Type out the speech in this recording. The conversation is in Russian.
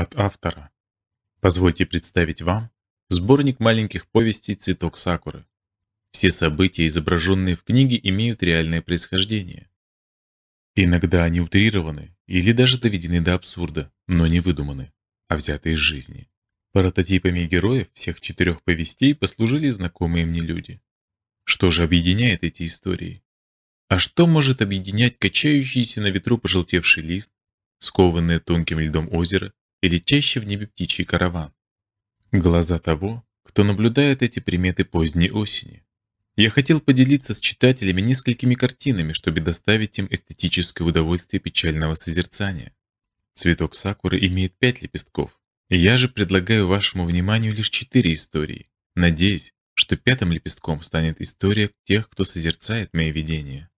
От автора. Позвольте представить вам сборник маленьких повестей «Цветок сакуры». Все события, изображенные в книге, имеют реальное происхождение. Иногда они утрированы или даже доведены до абсурда, но не выдуманы, а взяты из жизни. Прототипами героев всех четырех повестей послужили знакомые мне люди. Что же объединяет эти истории? А что может объединять качающийся на ветру пожелтевший лист, скованное тонким льдом озеро и летящий в небе птичий караван. Глаза того, кто наблюдает эти приметы поздней осени. Я хотел поделиться с читателями несколькими картинами, чтобы доставить им эстетическое удовольствие печального созерцания. Цветок сакуры имеет пять лепестков. И я же предлагаю вашему вниманию лишь четыре истории, надеясь, что пятым лепестком станет история тех, кто созерцает мои видения.